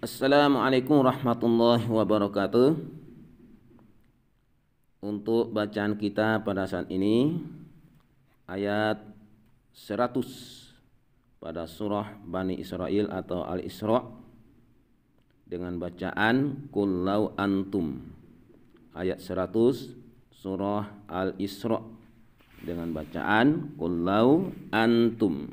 Assalamualaikum warahmatullahi wabarakatuh Untuk bacaan kita pada saat ini Ayat 100 Pada surah Bani Israel atau Al-Isra Dengan bacaan Kullau Antum Ayat 100 Surah Al-Isra Dengan bacaan Kullau Antum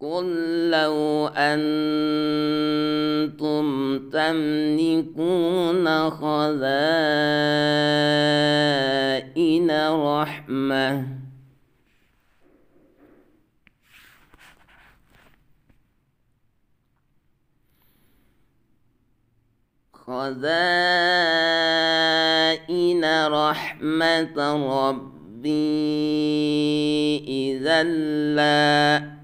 قل لو أنتم تملكون خزائن رحمة خزائن رحمة ربي إذا لا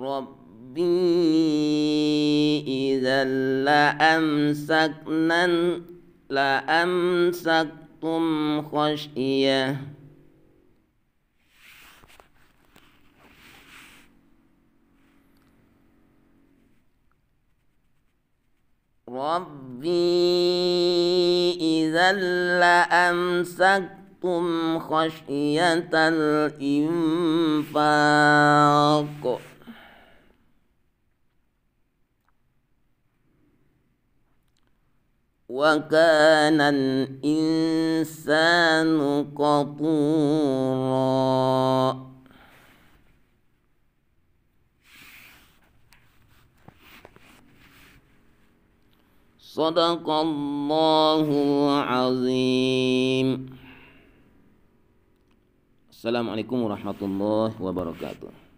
ربي إذا لأمسكنا لأمسكتم خشية ربي إذا لأمسكتم خشية الإنفاق وكان الإنسان قطورا صدق الله العظيم السلام عليكم ورحمة الله وبركاته